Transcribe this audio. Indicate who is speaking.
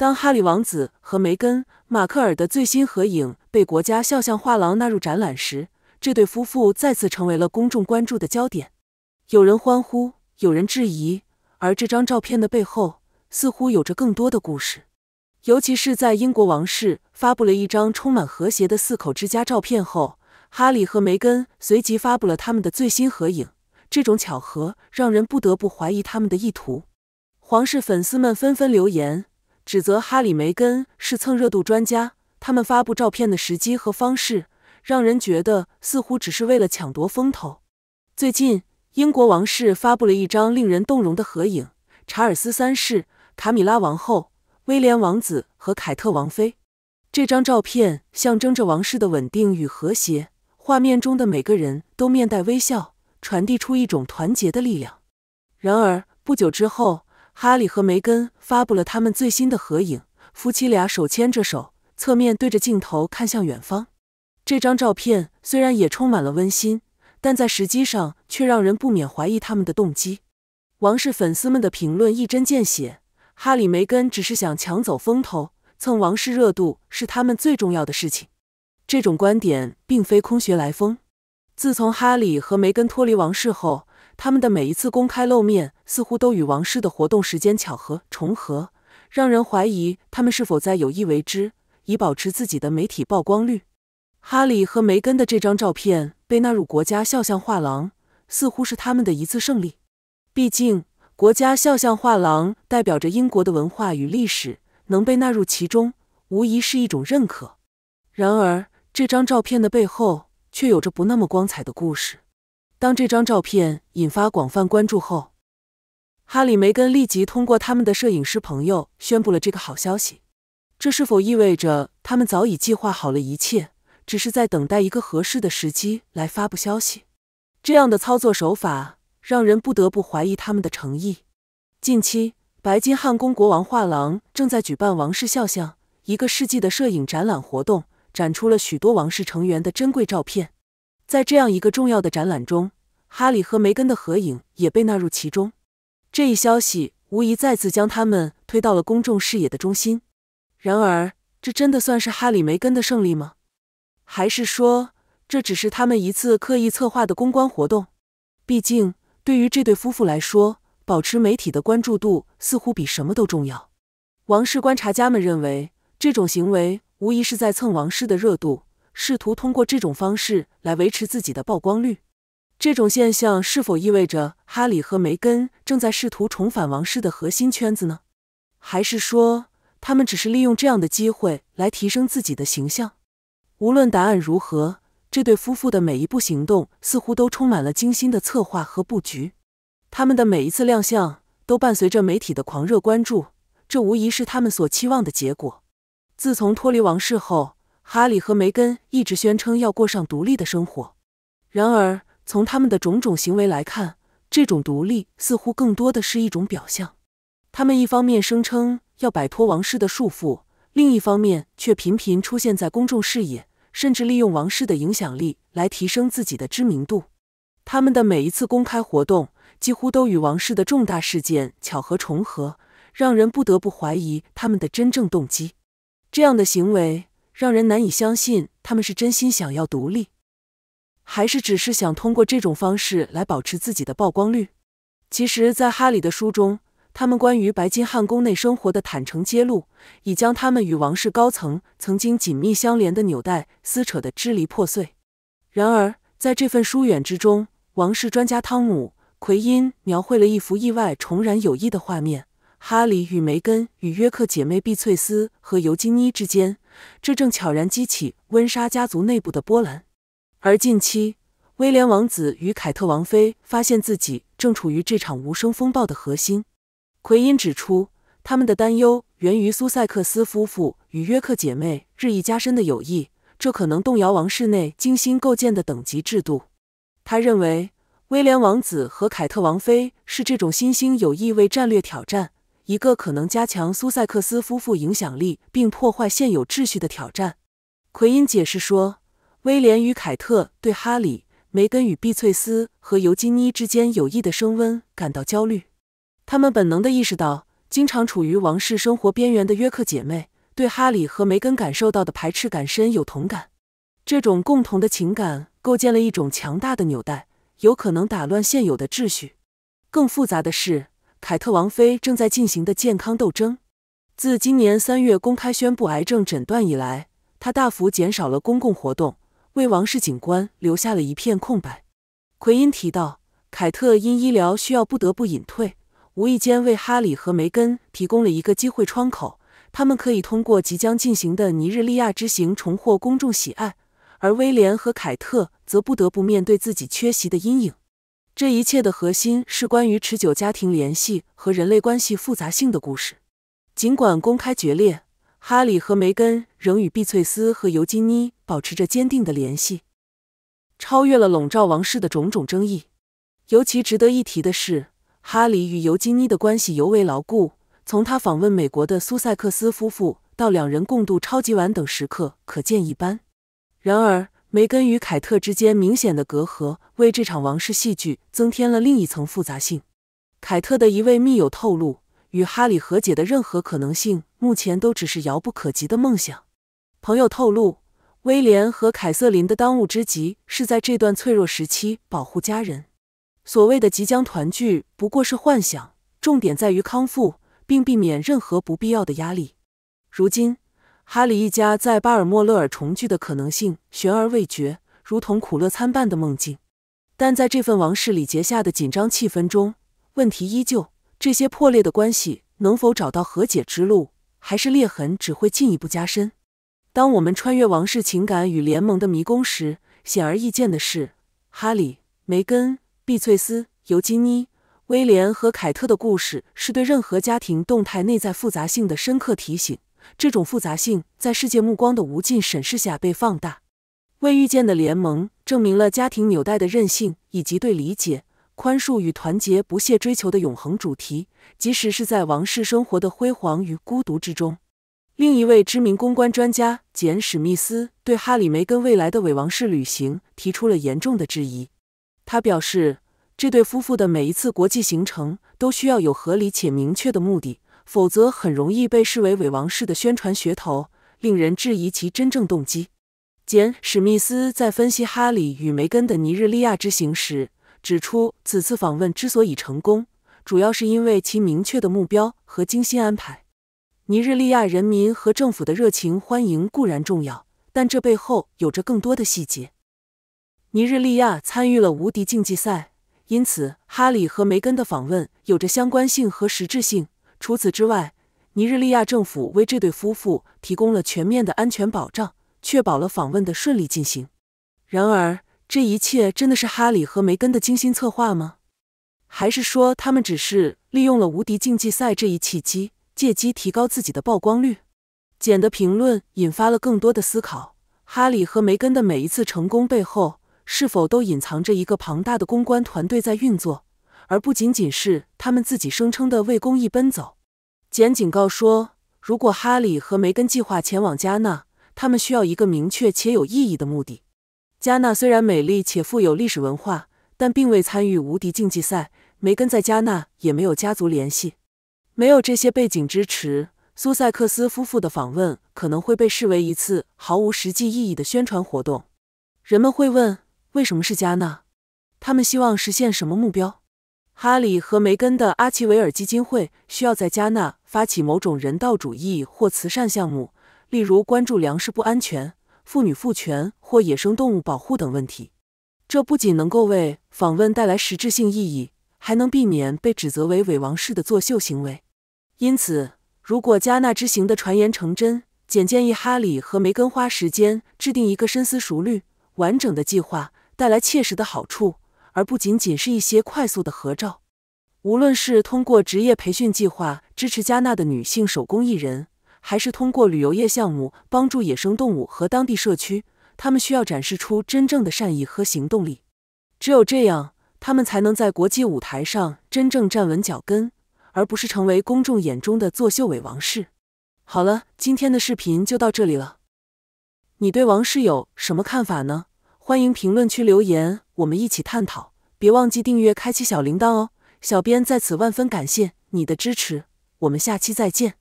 Speaker 1: 当哈里王子和梅根·马克尔的最新合影被国家肖像画廊纳入展览时，这对夫妇再次成为了公众关注的焦点。有人欢呼，有人质疑。而这张照片的背后似乎有着更多的故事。尤其是在英国王室发布了一张充满和谐的四口之家照片后，哈里和梅根随即发布了他们的最新合影。这种巧合让人不得不怀疑他们的意图。皇室粉丝们纷纷留言。指责哈里梅根是蹭热度专家，他们发布照片的时机和方式让人觉得似乎只是为了抢夺风头。最近，英国王室发布了一张令人动容的合影：查尔斯三世、卡米拉王后、威廉王子和凯特王妃。这张照片象征着王室的稳定与和谐，画面中的每个人都面带微笑，传递出一种团结的力量。然而，不久之后，哈里和梅根发布了他们最新的合影，夫妻俩手牵着手，侧面对着镜头，看向远方。这张照片虽然也充满了温馨，但在实际上却让人不免怀疑他们的动机。王室粉丝们的评论一针见血：哈里、梅根只是想抢走风头，蹭王室热度是他们最重要的事情。这种观点并非空穴来风。自从哈里和梅根脱离王室后，他们的每一次公开露面似乎都与王室的活动时间巧合重合，让人怀疑他们是否在有意为之，以保持自己的媒体曝光率。哈里和梅根的这张照片被纳入国家肖像画廊，似乎是他们的一次胜利。毕竟，国家肖像画廊代表着英国的文化与历史，能被纳入其中，无疑是一种认可。然而，这张照片的背后却有着不那么光彩的故事。当这张照片引发广泛关注后，哈里梅根立即通过他们的摄影师朋友宣布了这个好消息。这是否意味着他们早已计划好了一切，只是在等待一个合适的时机来发布消息？这样的操作手法让人不得不怀疑他们的诚意。近期，白金汉宫国王画廊正在举办“王室肖像一个世纪”的摄影展览活动，展出了许多王室成员的珍贵照片。在这样一个重要的展览中，哈里和梅根的合影也被纳入其中。这一消息无疑再次将他们推到了公众视野的中心。然而，这真的算是哈里梅根的胜利吗？还是说这只是他们一次刻意策划的公关活动？毕竟，对于这对夫妇来说，保持媒体的关注度似乎比什么都重要。王室观察家们认为，这种行为无疑是在蹭王室的热度。试图通过这种方式来维持自己的曝光率。这种现象是否意味着哈里和梅根正在试图重返王室的核心圈子呢？还是说他们只是利用这样的机会来提升自己的形象？无论答案如何，这对夫妇的每一步行动似乎都充满了精心的策划和布局。他们的每一次亮相都伴随着媒体的狂热关注，这无疑是他们所期望的结果。自从脱离王室后，哈里和梅根一直宣称要过上独立的生活，然而从他们的种种行为来看，这种独立似乎更多的是一种表象。他们一方面声称要摆脱王室的束缚，另一方面却频频出现在公众视野，甚至利用王室的影响力来提升自己的知名度。他们的每一次公开活动几乎都与王室的重大事件巧合重合，让人不得不怀疑他们的真正动机。这样的行为。让人难以相信，他们是真心想要独立，还是只是想通过这种方式来保持自己的曝光率？其实，在哈里的书中，他们关于白金汉宫内生活的坦诚揭露，已将他们与王室高层曾经紧密相连的纽带撕扯得支离破碎。然而，在这份疏远之中，王室专家汤姆·奎因描绘了一幅意外重燃友谊的画面。哈里与梅根与约克姐妹碧翠丝和尤金妮之间，这正悄然激起温莎家族内部的波澜。而近期，威廉王子与凯特王妃发现自己正处于这场无声风暴的核心。奎因指出，他们的担忧源于苏塞克斯夫妇与约克姐妹日益加深的友谊，这可能动摇王室内精心构建的等级制度。他认为，威廉王子和凯特王妃是这种新兴友谊为战略挑战。一个可能加强苏塞克斯夫妇影响力并破坏现有秩序的挑战，奎因解释说，威廉与凯特对哈里、梅根与碧翠丝和尤金妮之间友谊的升温感到焦虑，他们本能地意识到，经常处于王室生活边缘的约克姐妹对哈里和梅根感受到的排斥感深有同感，这种共同的情感构建了一种强大的纽带，有可能打乱现有的秩序。更复杂的是。凯特王妃正在进行的健康斗争，自今年三月公开宣布癌症诊断以来，她大幅减少了公共活动，为王室景观留下了一片空白。奎因提到，凯特因医疗需要不得不隐退，无意间为哈里和梅根提供了一个机会窗口，他们可以通过即将进行的尼日利亚之行重获公众喜爱，而威廉和凯特则不得不面对自己缺席的阴影。这一切的核心是关于持久家庭联系和人类关系复杂性的故事。尽管公开决裂，哈里和梅根仍与碧翠丝和尤金妮保持着坚定的联系，超越了笼罩王室的种种争议。尤其值得一提的是，哈里与尤金妮的关系尤为牢固，从他访问美国的苏塞克斯夫妇到两人共度超级碗等时刻可见一斑。然而，梅根与凯特之间明显的隔阂，为这场王室戏剧增添了另一层复杂性。凯特的一位密友透露，与哈里和解的任何可能性，目前都只是遥不可及的梦想。朋友透露，威廉和凯瑟琳的当务之急是在这段脆弱时期保护家人。所谓的即将团聚不过是幻想，重点在于康复并避免任何不必要的压力。如今。哈里一家在巴尔莫勒尔重聚的可能性悬而未决，如同苦乐参半的梦境。但在这份王室礼节下的紧张气氛中，问题依旧：这些破裂的关系能否找到和解之路，还是裂痕只会进一步加深？当我们穿越王室情感与联盟的迷宫时，显而易见的是，哈里、梅根、碧翠丝、尤金妮、威廉和凯特的故事是对任何家庭动态内在复杂性的深刻提醒。这种复杂性在世界目光的无尽审视下被放大，未预见的联盟证明了家庭纽带的韧性，以及对理解、宽恕与团结不懈追求的永恒主题，即使是在王室生活的辉煌与孤独之中。另一位知名公关专家简·史密斯对哈里梅根未来的伪王室旅行提出了严重的质疑。他表示，这对夫妇的每一次国际行程都需要有合理且明确的目的。否则很容易被视为伪王室的宣传噱头，令人质疑其真正动机。简·史密斯在分析哈里与梅根的尼日利亚之行时指出，此次访问之所以成功，主要是因为其明确的目标和精心安排。尼日利亚人民和政府的热情欢迎固然重要，但这背后有着更多的细节。尼日利亚参与了无敌竞技赛，因此哈里和梅根的访问有着相关性和实质性。除此之外，尼日利亚政府为这对夫妇提供了全面的安全保障，确保了访问的顺利进行。然而，这一切真的是哈里和梅根的精心策划吗？还是说他们只是利用了“无敌竞技赛”这一契机，借机提高自己的曝光率？简的评论引发了更多的思考：哈里和梅根的每一次成功背后，是否都隐藏着一个庞大的公关团队在运作？而不仅仅是他们自己声称的为公益奔走。简警告说：“如果哈里和梅根计划前往加纳，他们需要一个明确且有意义的目的。加纳虽然美丽且富有历史文化，但并未参与无敌竞技赛。梅根在加纳也没有家族联系，没有这些背景支持，苏塞克斯夫妇的访问可能会被视为一次毫无实际意义的宣传活动。人们会问：为什么是加纳？他们希望实现什么目标？”哈里和梅根的阿奇维尔基金会需要在加纳发起某种人道主义或慈善项目，例如关注粮食不安全、妇女赋权或野生动物保护等问题。这不仅能够为访问带来实质性意义，还能避免被指责为伪王室的作秀行为。因此，如果加纳之行的传言成真，简建议哈里和梅根花时间制定一个深思熟虑、完整的计划，带来切实的好处。而不仅仅是一些快速的合照。无论是通过职业培训计划支持加纳的女性手工艺人，还是通过旅游业项目帮助野生动物和当地社区，他们需要展示出真正的善意和行动力。只有这样，他们才能在国际舞台上真正站稳脚跟，而不是成为公众眼中的作秀伪王室。好了，今天的视频就到这里了。你对王室有什么看法呢？欢迎评论区留言，我们一起探讨。别忘记订阅、开启小铃铛哦！小编在此万分感谢你的支持，我们下期再见。